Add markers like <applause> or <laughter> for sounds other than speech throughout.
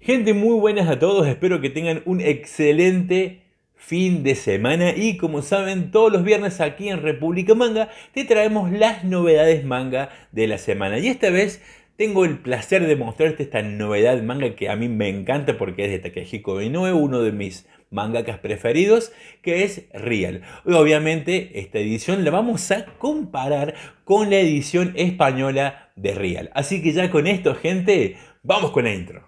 Gente, muy buenas a todos, espero que tengan un excelente fin de semana y como saben todos los viernes aquí en República Manga te traemos las novedades manga de la semana y esta vez tengo el placer de mostrarte esta novedad manga que a mí me encanta porque es de Takehiko Inoue, uno de mis mangakas preferidos, que es Real. obviamente esta edición la vamos a comparar con la edición española de Real. Así que ya con esto, gente, vamos con la intro.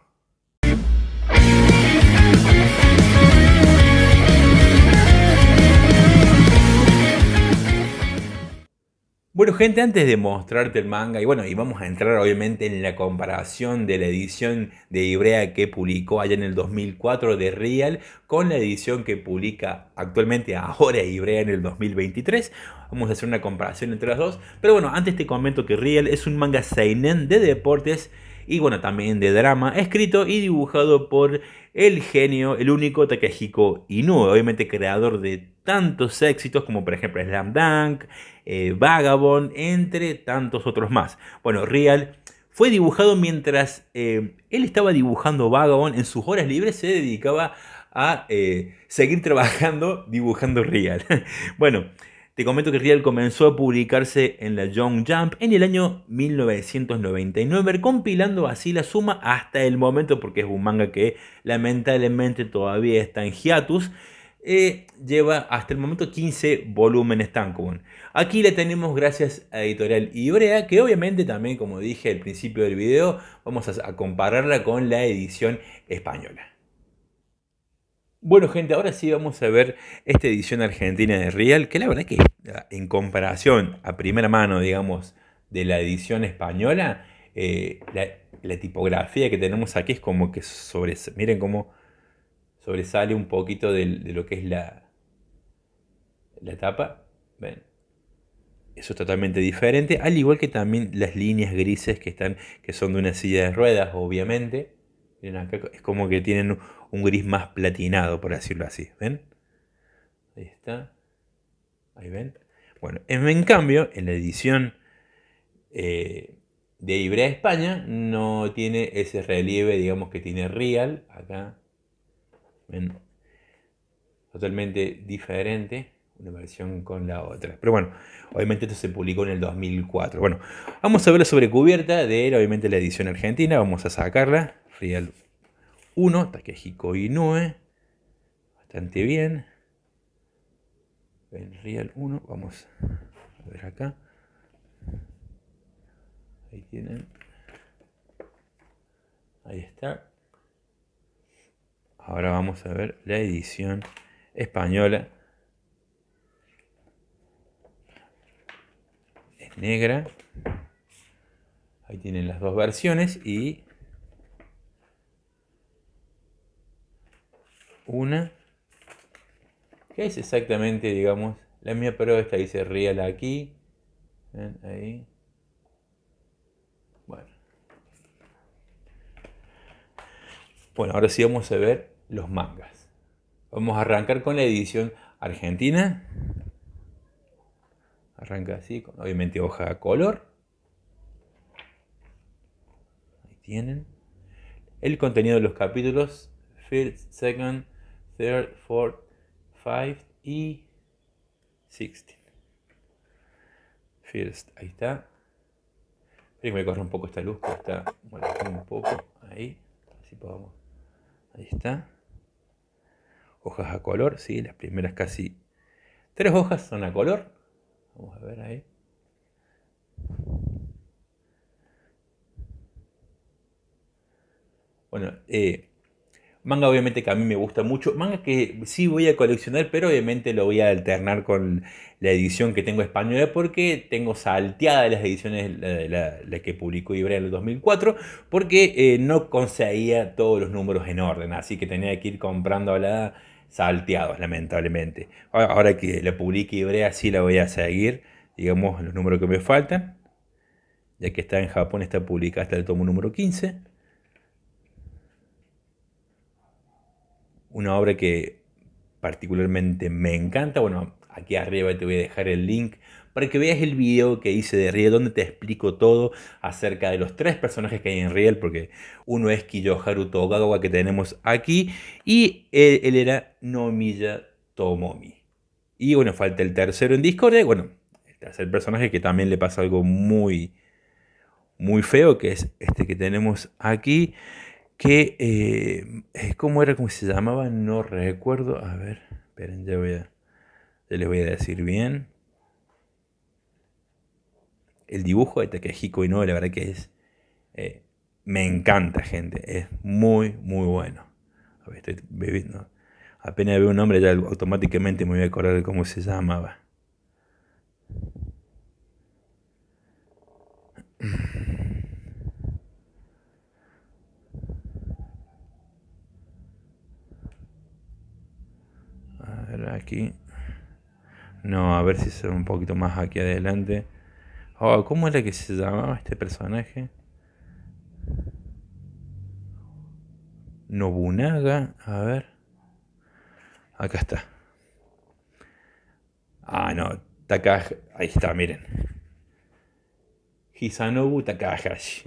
Bueno, gente, antes de mostrarte el manga, y bueno, y vamos a entrar obviamente en la comparación de la edición de Ibrea que publicó allá en el 2004 de Real con la edición que publica actualmente ahora Ibrea en el 2023. Vamos a hacer una comparación entre las dos. Pero bueno, antes te comento que Real es un manga seinen de deportes y bueno, también de drama, escrito y dibujado por el genio, el único Takehiko Inoue, obviamente creador de tantos éxitos como por ejemplo Slam Dunk, eh, Vagabond, entre tantos otros más. Bueno, Real fue dibujado mientras eh, él estaba dibujando Vagabond, en sus horas libres se dedicaba a eh, seguir trabajando <laughs> dibujando Real. <laughs> bueno, te comento que Real comenzó a publicarse en la Young Jump en el año 1999, compilando así la suma hasta el momento, porque es un manga que lamentablemente todavía está en hiatus lleva hasta el momento 15 volúmenes tan común. Aquí la tenemos gracias a Editorial Ibrea, que obviamente también, como dije al principio del video, vamos a compararla con la edición española. Bueno gente, ahora sí vamos a ver esta edición argentina de Real, que la verdad que en comparación a primera mano, digamos, de la edición española, eh, la tipografía que tenemos aquí es como que sobre... Miren cómo sobresale un poquito de, lo que es la, la tapa. Ven. Eso es totalmente diferente, al igual que también las líneas grises que están, que son de una silla de ruedas, obviamente. acá, es como que tienen un gris más platinado, por decirlo así. ¿Ven? Ahí está. Ahí ven. Bueno, en, cambio, en la edición eh, de Ibrea España no tiene ese relieve, digamos, que tiene Real acá Totalmente diferente una versión con la otra. Pero bueno, obviamente esto se publicó en el 2004. Bueno, vamos a ver la sobrecubierta de él, obviamente la edición argentina. Vamos a sacarla. Real 1, y Inoue. Bastante bien. En Real 1, vamos a ver acá. Ahí tienen. Ahí está. Ahora vamos a ver la edición española. Es negra. Ahí tienen las dos versiones y una que es exactamente, digamos, la mía, pero esta dice Real aquí. Ahí. Bueno. Bueno, ahora sí vamos a ver los mangas. Vamos a arrancar con la edición argentina. Arranca así, con obviamente hoja a color. Ahí tienen. El contenido de los capítulos first, second, third, fourth, five y sixth. First, ahí está. Esperen que me corra un poco esta luz, que está un poco. Ahí, así podemos. Ahí está hojas a color, ¿sí? las primeras casi tres hojas son a color. Vamos a ver ahí. Bueno, eh, manga obviamente que a mí me gusta mucho. Manga que sí voy a coleccionar, pero obviamente lo voy a alternar con la edición que tengo española porque tengo salteada las ediciones, la, la, que publicó Ibrea en el 2004, porque eh, no conseguía todos los números en orden. Así que tenía que ir comprando a la salteados, lamentablemente. Ahora que la publique Hebrea, sí la voy a seguir, digamos, los números que me faltan. Ya que está en Japón, está publicada hasta el tomo número 15. Una obra que particularmente me encanta. Bueno, Aquí arriba te voy a dejar el link para que veas el video que hice de Riel, donde te explico todo acerca de los tres personajes que hay en Riel, porque uno es Kiyoharu Togawa que tenemos aquí, y él, era Nomiya Tomomi. Y bueno, falta el tercero en Discord, eh, bueno, el tercer personaje que también le pasa algo muy, muy feo, que es este que tenemos aquí, que, eh, como era? ¿Cómo se llamaba? No recuerdo, a ver, esperen, ya voy a... Ya les voy a decir bien. El dibujo de y Inoue, la verdad que es. Eh, me encanta, gente. Es muy, muy bueno. A ver, estoy bebiendo. Apenas veo un nombre, ya automáticamente me voy a acordar de cómo se llamaba. A ver, aquí. No, a ver si se ve un poquito más aquí adelante. Oh, ¿Cómo era que se llamaba este personaje? Nobunaga. A ver. Acá está. Ah, no. Takahashi. Ahí está, miren. Hisanobu Takahashi.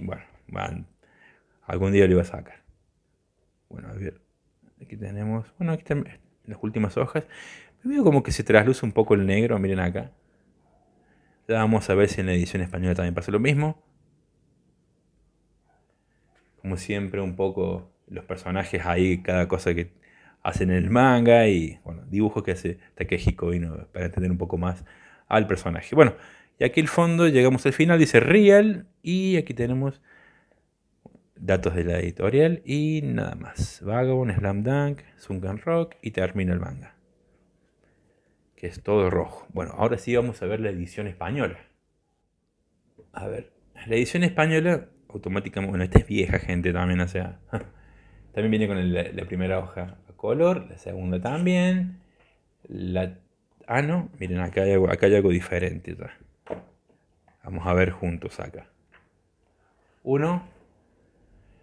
Bueno, algún día lo iba a sacar. Bueno, a ver. Aquí tenemos. Bueno, aquí están las últimas hojas veo como que se trasluce un poco el negro, miren acá. vamos a ver si en la edición española también pasa lo mismo. Como siempre, un poco los personajes ahí, cada cosa que hacen en el manga y bueno, dibujos que hace Takehiko Ino para entender un poco más al personaje. Bueno, y aquí el fondo, llegamos al final, dice Real y aquí tenemos datos de la editorial y nada más. Vagabond, Slam Dunk, Sunken Rock y termina el manga es todo rojo. Bueno, ahora sí vamos a ver la edición española. A ver, la edición española automáticamente, bueno, esta es vieja gente también, o sea, <laughs> también viene con la primera hoja a color, la segunda también, la... Ah, no, miren, acá hay, algo, acá hay algo diferente Vamos a ver juntos acá. Uno.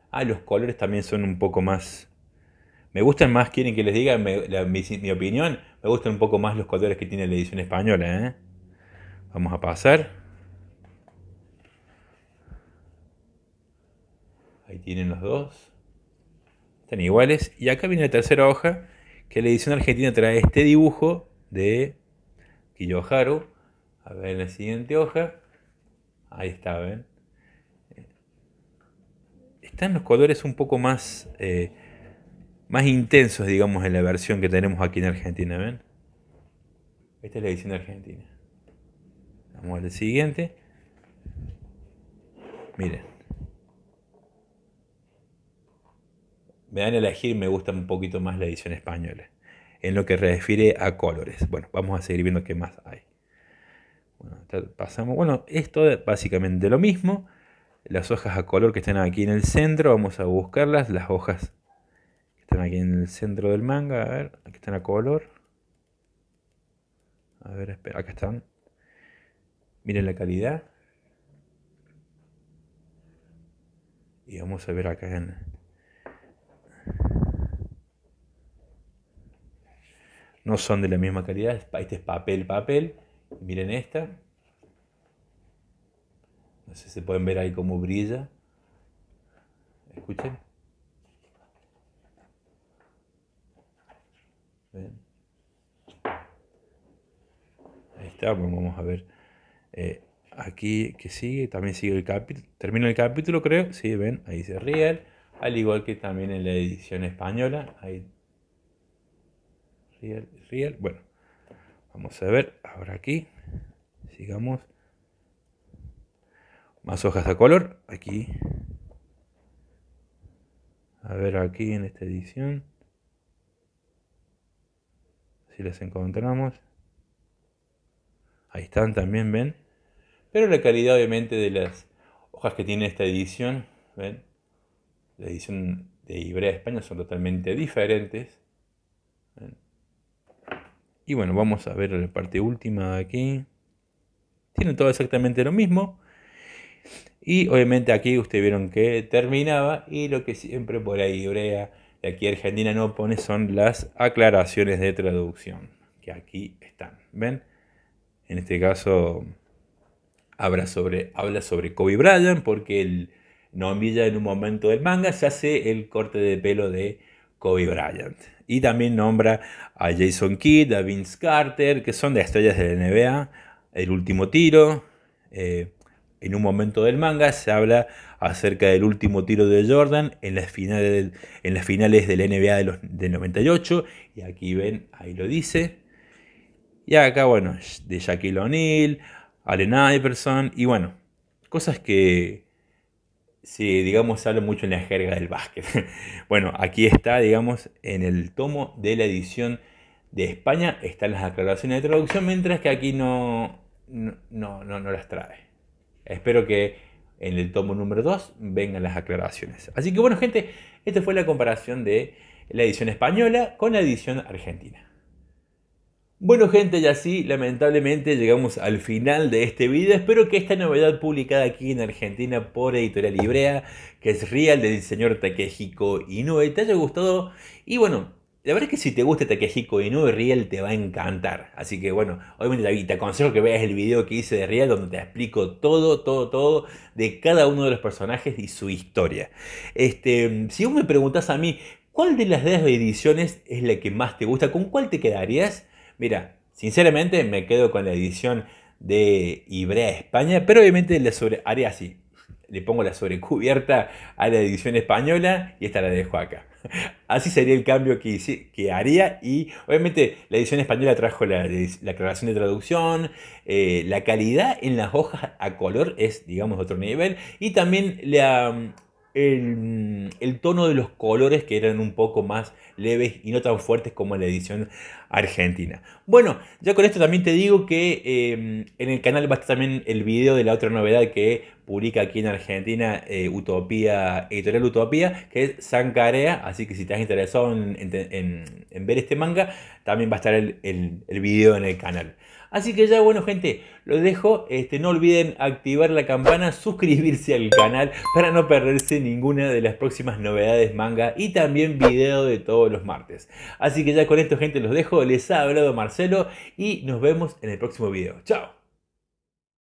Ah, los colores también son un poco más me gustan más, quieren que les diga mi, opinión, me gustan un poco más los colores que tiene la edición española. ¿eh? Vamos a pasar. Ahí tienen los dos. Están iguales. Y acá viene la tercera hoja, que la edición argentina trae este dibujo de Kiyoharu. A ver la siguiente hoja. Ahí está, ¿ven? Están los colores un poco más... Eh, más intensos, digamos, en la versión que tenemos aquí en Argentina, ¿ven? Esta es la edición Argentina. Vamos al siguiente. Miren. Me dan a elegir, me gusta un poquito más la edición española. En lo que refiere a colores. Bueno, vamos a seguir viendo qué más hay. Bueno, pasamos. Bueno, esto es básicamente lo mismo. Las hojas a color que están aquí en el centro, vamos a buscarlas. Las hojas en el centro del manga, a ver, aquí están a color. A ver, espera, acá están. Miren la calidad. Y vamos a ver acá en... No son de la misma calidad, este es papel, papel. miren esta. No sé si se pueden ver ahí cómo brilla. Escuchen. Ahí está, pues vamos a ver. Eh, aquí que sigue, también sigue el capítulo. Termina el capítulo, creo. Sí, ven, ahí dice real Al igual que también en la edición española. Ahí. real, Bueno, vamos a ver. Ahora aquí. Sigamos. Más hojas a color. Aquí. A ver, aquí en esta edición las encontramos. Ahí están también, ven. Pero la calidad obviamente de las hojas que tiene esta edición, La edición de Ibrea España son totalmente diferentes. Y bueno, vamos a ver la parte última aquí. tiene todo exactamente lo mismo. Y obviamente aquí ustedes vieron que terminaba y lo que siempre por ahí Ibrea aquí Argentina no pone son las aclaraciones de traducción, que aquí están. ¿Ven? En este caso habla sobre, habla sobre Kobe Bryant porque el nombilla en un momento del manga se hace el corte de pelo de Kobe Bryant. Y también nombra a Jason Kidd, a Vince Carter, que son de estrellas de la NBA, el último tiro. Eh, en un momento del manga se habla acerca del último tiro de Jordan en las finales del, de NBA de del 98. Y aquí ven, ahí lo dice. Y acá, bueno, de Shaquille O'Neal, Allen Iverson. Y bueno, cosas que, sí, digamos, se mucho en la jerga del básquet. <laughs> bueno, aquí está, digamos, en el tomo de la edición de España están las aclaraciones de traducción, mientras que aquí no, no, no, no las trae. Espero que en el tomo número 2 vengan las aclaraciones. Así que bueno, gente, esta fue la comparación de la edición española con la edición argentina. Bueno gente, y así lamentablemente llegamos al final de este video. Espero que esta novedad publicada aquí en Argentina por Editorial Librea, que es Real del señor Takehiko Inoue, te haya gustado. Y bueno, la verdad es que si te gusta Takehiko y y Riel te va a encantar. Así que bueno, obviamente te aconsejo que veas el video que hice de Riel donde te explico todo, todo, todo de cada uno de los personajes y su historia. Este, si vos me preguntás a mí, ¿cuál de las dos ediciones es la que más te gusta? ¿Con cuál te quedarías? Mira, sinceramente me quedo con la edición de Ibrea España, pero obviamente la sobre, haré así. Le pongo la sobrecubierta a la edición española y esta la dejo acá. <laughs> Así sería el cambio que, que haría y obviamente la edición española trajo la, la aclaración de traducción, eh, la calidad en las hojas a color es, digamos, otro nivel y también la, el, tono de los colores que eran un poco más leves y no tan fuertes como la edición argentina. Bueno, ya con esto también te digo que eh, en el canal va a estar también el video de la otra novedad que publica aquí en Argentina eh, Utopía, Editorial Utopía, que es Sankarea, así que si te has interesado en, ver este manga, también va a estar el, video en el canal. Así que ya bueno gente, los dejo, este, no olviden activar la campana, <laughs> suscribirse al canal para no perderse ninguna de las próximas novedades manga y también video de todos los martes. Así que ya con esto gente los dejo, les ha hablado Marcelo y nos vemos en el próximo video. ¡Chao!